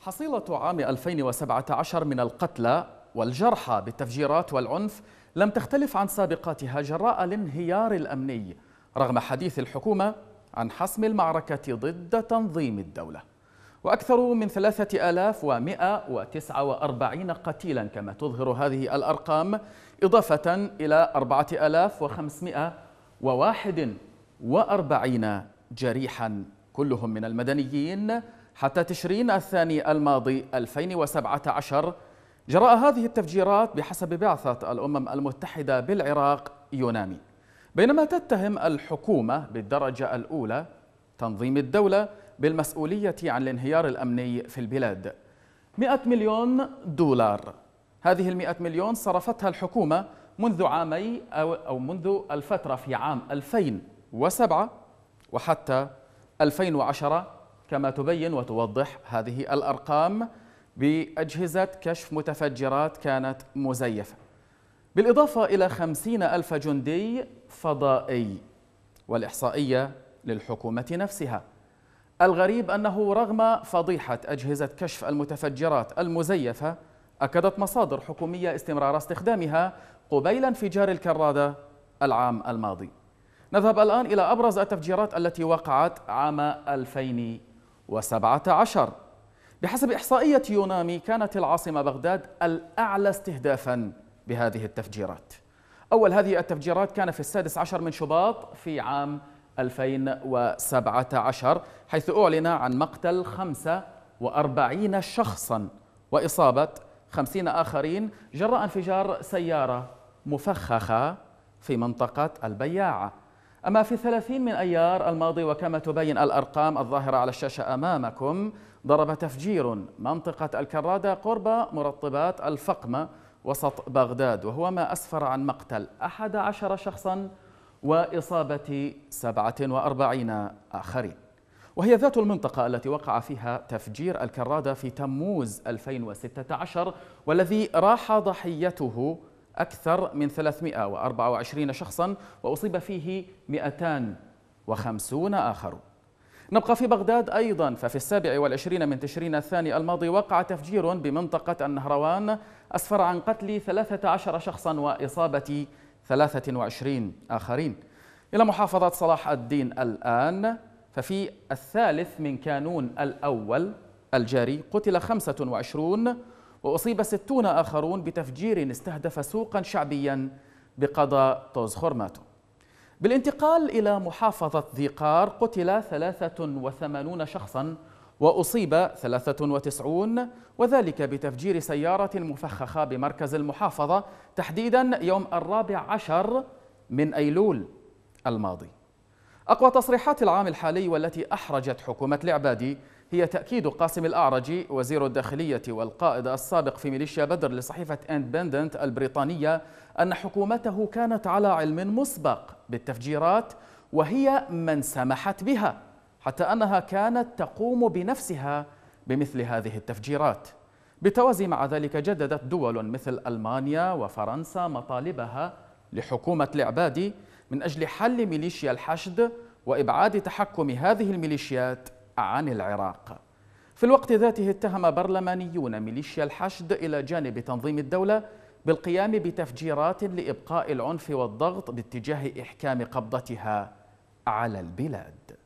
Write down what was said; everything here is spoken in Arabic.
حصيلة عام 2017 من القتلى والجرحى بالتفجيرات والعنف لم تختلف عن سابقاتها جراء الانهيار الأمني رغم حديث الحكومة عن حسم المعركة ضد تنظيم الدولة وأكثر من 3149 قتيلا كما تظهر هذه الأرقام إضافة إلى 4541 جريحا كلهم من المدنيين حتى تشرين الثاني الماضي 2017 جراء هذه التفجيرات بحسب بعثة الأمم المتحدة بالعراق يونامي بينما تتهم الحكومة بالدرجة الأولى تنظيم الدولة بالمسؤولية عن الانهيار الأمني في البلاد 100 مليون دولار هذه المئة مليون صرفتها الحكومة منذ عامي أو, أو منذ الفترة في عام 2007 وحتى 2010 كما تبين وتوضح هذه الأرقام بأجهزة كشف متفجرات كانت مزيفة بالإضافة إلى خمسين ألف جندي فضائي والإحصائية للحكومة نفسها الغريب أنه رغم فضيحة أجهزة كشف المتفجرات المزيفة أكدت مصادر حكومية استمرار استخدامها قبيل انفجار الكرادة العام الماضي نذهب الآن إلى أبرز التفجيرات التي وقعت عام 2020 عشر بحسب إحصائية يونامي كانت العاصمة بغداد الأعلى استهدافا بهذه التفجيرات أول هذه التفجيرات كان في السادس عشر من شباط في عام 2017 حيث أعلن عن مقتل 45 شخصا وإصابة 50 آخرين جراء انفجار سيارة مفخخة في منطقة البياعة أما في 30 من أيار الماضي وكما تبين الأرقام الظاهرة على الشاشة أمامكم ضرب تفجير منطقة الكرادة قرب مرطبات الفقمة وسط بغداد وهو ما أسفر عن مقتل 11 شخصا وإصابة 47 آخرين وهي ذات المنطقة التي وقع فيها تفجير الكرادة في تموز 2016 والذي راح ضحيته أكثر من 324 شخصا وأصيب فيه 250 آخرون نبقى في بغداد أيضا ففي السابع والعشرين من تشرين الثاني الماضي وقع تفجير بمنطقة النهروان أسفر عن قتل 13 شخصا وإصابة 23 آخرين إلى محافظة صلاح الدين الآن ففي الثالث من كانون الأول الجاري قتل 25 وأصيب ستون آخرون بتفجير استهدف سوقا شعبيا بقضاء طوز خرماتو بالانتقال إلى محافظة ذيقار قتل 83 شخصا وأصيب 93 وذلك بتفجير سيارة مفخخة بمركز المحافظة تحديدا يوم الرابع عشر من أيلول الماضي أقوى تصريحات العام الحالي والتي أحرجت حكومة العبادي هي تأكيد قاسم الأعرجي وزير الداخلية والقائد السابق في ميليشيا بدر لصحيفة اندبندنت البريطانية أن حكومته كانت على علم مسبق بالتفجيرات وهي من سمحت بها حتى أنها كانت تقوم بنفسها بمثل هذه التفجيرات بالتوازي مع ذلك جددت دول مثل ألمانيا وفرنسا مطالبها لحكومة العبادي من أجل حل ميليشيا الحشد وإبعاد تحكم هذه الميليشيات عن العراق في الوقت ذاته اتهم برلمانيون ميليشيا الحشد إلى جانب تنظيم الدولة بالقيام بتفجيرات لإبقاء العنف والضغط باتجاه إحكام قبضتها على البلاد